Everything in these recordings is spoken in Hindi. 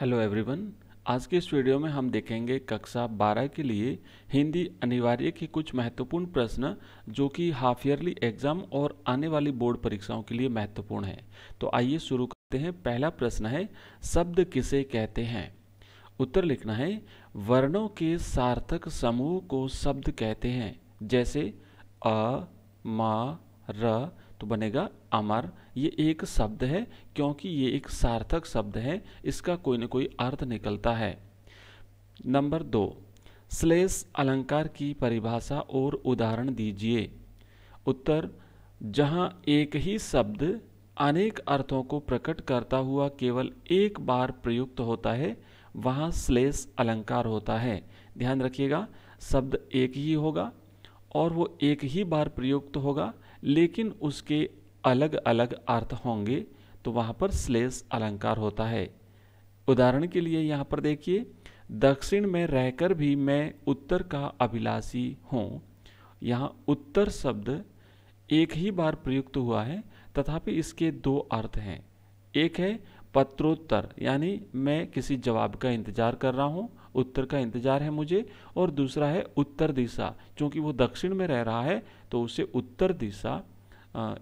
हेलो एवरीवन आज के इस वीडियो में हम देखेंगे कक्षा 12 के लिए हिंदी अनिवार्य के कुछ महत्वपूर्ण प्रश्न जो कि हाफ ईयरली एग्जाम और आने वाली बोर्ड परीक्षाओं के लिए महत्वपूर्ण है तो आइए शुरू करते हैं पहला प्रश्न है शब्द किसे कहते हैं उत्तर लिखना है वर्णों के सार्थक समूह को शब्द कहते हैं जैसे अ म र तो बनेगा अमर ये एक शब्द है क्योंकि ये एक सार्थक शब्द है इसका कोई ना कोई अर्थ निकलता है नंबर दो श्लेष अलंकार की परिभाषा और उदाहरण दीजिए उत्तर जहाँ एक ही शब्द अनेक अर्थों को प्रकट करता हुआ केवल एक बार प्रयुक्त होता है वहाँ श्लेष अलंकार होता है ध्यान रखिएगा शब्द एक ही होगा और वो एक ही बार प्रयुक्त होगा लेकिन उसके अलग अलग अर्थ होंगे तो वहाँ पर श्लेष अलंकार होता है उदाहरण के लिए यहाँ पर देखिए दक्षिण में रहकर भी मैं उत्तर का अभिलाषी हूँ यहाँ उत्तर शब्द एक ही बार प्रयुक्त हुआ है तथापि इसके दो अर्थ हैं एक है पत्रोत्तर यानी मैं किसी जवाब का इंतज़ार कर रहा हूँ उत्तर का इंतजार है मुझे और दूसरा है उत्तर दिशा क्योंकि वो दक्षिण में रह रहा है तो उसे उत्तर दिशा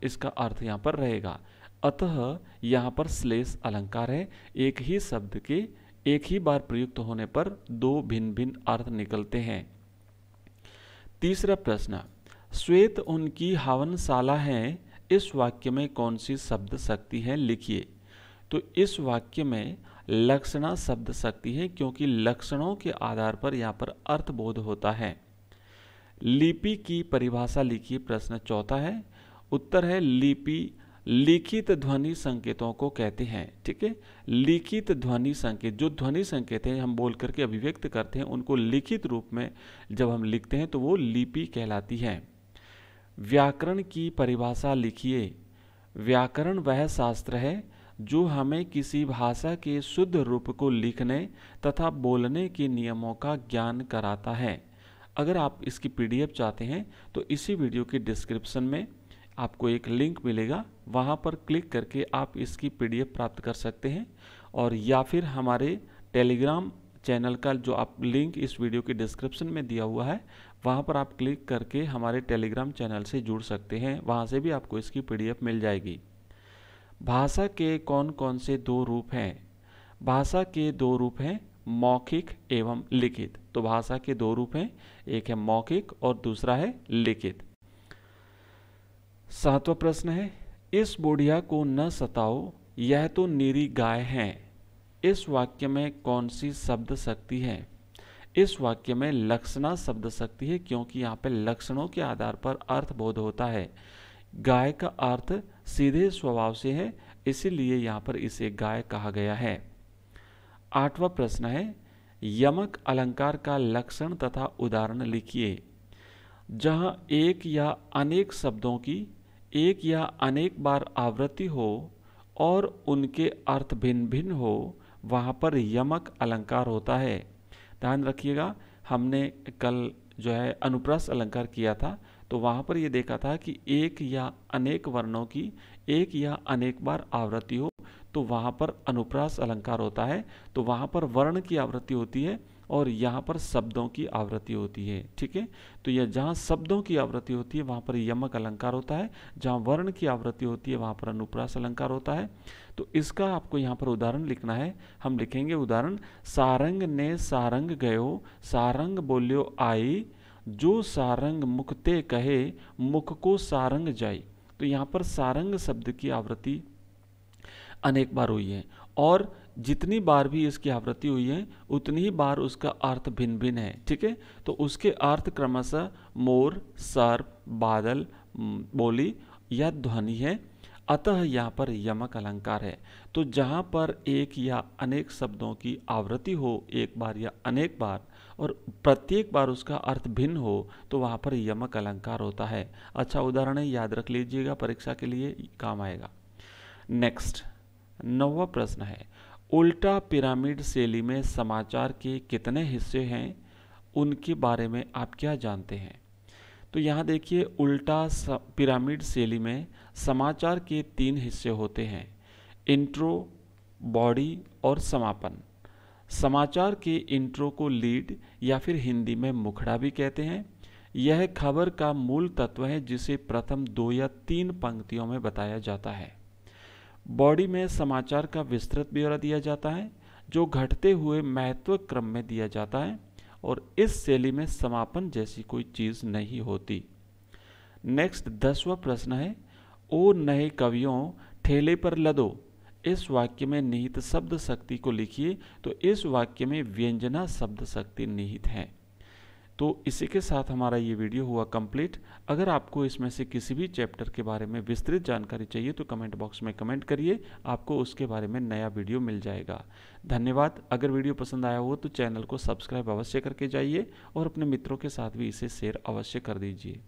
इसका अर्थ यहाँ पर रहेगा अतः यहाँ पर श्लेष अलंकार है एक ही शब्द के एक ही बार प्रयुक्त होने पर दो भिन्न भिन्न अर्थ निकलते हैं तीसरा प्रश्न श्वेत उनकी हवनशाला है इस वाक्य में कौन सी शब्द शक्ति है लिखिए तो इस वाक्य में लक्षणा शब्द शक्ति है क्योंकि लक्षणों के आधार पर यहाँ पर अर्थबोध होता है लिपि की परिभाषा लिखिए प्रश्न चौथा है उत्तर है लिपि लिखित ध्वनि संकेतों को कहते हैं ठीक है लिखित ध्वनि संकेत जो ध्वनि संकेत हैं हम बोल करके अभिव्यक्त करते हैं उनको लिखित रूप में जब हम लिखते हैं तो वो लिपि कहलाती है व्याकरण की परिभाषा लिखिए व्याकरण वह शास्त्र है जो हमें किसी भाषा के शुद्ध रूप को लिखने तथा बोलने के नियमों का ज्ञान कराता है अगर आप इसकी पीडीएफ चाहते हैं तो इसी वीडियो के डिस्क्रिप्शन में आपको एक लिंक मिलेगा वहाँ पर क्लिक करके आप इसकी पीडीएफ प्राप्त कर सकते हैं और या फिर हमारे टेलीग्राम चैनल का जो आप लिंक इस वीडियो के डिस्क्रिप्शन में दिया हुआ है वहाँ पर आप क्लिक करके हमारे टेलीग्राम चैनल से जुड़ सकते हैं वहाँ से भी आपको इसकी पीडीएफ मिल जाएगी भाषा के कौन कौन से दो रूप हैं भाषा के दो रूप हैं मौखिक एवं लिखित तो भाषा के दो रूप हैं एक है मौखिक और दूसरा है लिखित सातवां प्रश्न है इस बुढ़िया को न सताओ यह तो निरी गाय है इस वाक्य में कौन सी शब्द शक्ति है इस वाक्य में लक्षणा शब्द शक्ति है क्योंकि यहाँ पे लक्षणों के आधार पर अर्थ बोध होता है गाय का अर्थ सीधे स्वभाव से है इसीलिए यहाँ पर इसे गाय कहा गया है आठवां प्रश्न है यमक अलंकार का लक्षण तथा उदाहरण लिखिए जहाँ एक या अनेक शब्दों की एक या अनेक बार आवृत्ति हो और उनके अर्थ भिन्न भिन्न हो वहाँ पर यमक अलंकार होता है ध्यान रखिएगा हमने कल जो है अनुप्रास अलंकार किया था तो वहाँ पर ये देखा था कि एक या अनेक वर्णों की एक या अनेक बार आवृत्ति हो तो वहाँ पर अनुप्रास अलंकार होता है तो वहाँ पर वर्ण की आवृत्ति होती है और यहाँ पर शब्दों की आवृत्ति होती है ठीक है तो यह जहाँ शब्दों की आवृत्ति होती है वहाँ पर यमक अलंकार होता है जहाँ वर्ण की आवृत्ति होती है वहाँ पर अनुप्रास अलंकार होता है तो इसका आपको यहाँ पर उदाहरण लिखना है हम लिखेंगे उदाहरण सारंग ने सारंग गयो सारंग बोलियो आई जो सारंग मुखते कहे मुख को सारंग जाए तो यहाँ पर सारंग शब्द की आवृत्ति अनेक बार हुई है और जितनी बार भी इसकी आवृत्ति हुई है उतनी ही बार उसका अर्थ भिन्न भिन्न है ठीक है तो उसके अर्थ क्रमशः मोर सर्प बादल बोली या ध्वनि है अतः यहाँ पर यमक अलंकार है तो जहाँ पर एक या अनेक शब्दों की आवृत्ति हो एक बार या अनेक बार और प्रत्येक बार उसका अर्थ भिन्न हो तो वहाँ पर यमक अलंकार होता है अच्छा उदाहरण है याद रख लीजिएगा परीक्षा के लिए काम आएगा नेक्स्ट नौवा प्रश्न है उल्टा पिरामिड शैली में समाचार के कितने हिस्से हैं उनके बारे में आप क्या जानते हैं तो यहाँ देखिए उल्टा पिरामिड शैली में समाचार के तीन हिस्से होते हैं इंट्रो बॉडी और समापन समाचार के इंट्रो को लीड या फिर हिंदी में मुखड़ा भी कहते हैं यह खबर का मूल तत्व है जिसे प्रथम दो या तीन पंक्तियों में बताया जाता है बॉडी में समाचार का विस्तृत ब्यौरा दिया जाता है जो घटते हुए महत्व क्रम में दिया जाता है और इस शैली में समापन जैसी कोई चीज़ नहीं होती नेक्स्ट दसवा प्रश्न है ओ नए कवियों ठेले पर लदो इस वाक्य में निहित शब्द शक्ति को लिखिए तो इस वाक्य में व्यंजना शब्द शक्ति निहित है तो इसी के साथ हमारा ये वीडियो हुआ कंप्लीट अगर आपको इसमें से किसी भी चैप्टर के बारे में विस्तृत जानकारी चाहिए तो कमेंट बॉक्स में कमेंट करिए आपको उसके बारे में नया वीडियो मिल जाएगा धन्यवाद अगर वीडियो पसंद आया हो तो चैनल को सब्सक्राइब अवश्य करके जाइए और अपने मित्रों के साथ भी इसे शेयर अवश्य कर दीजिए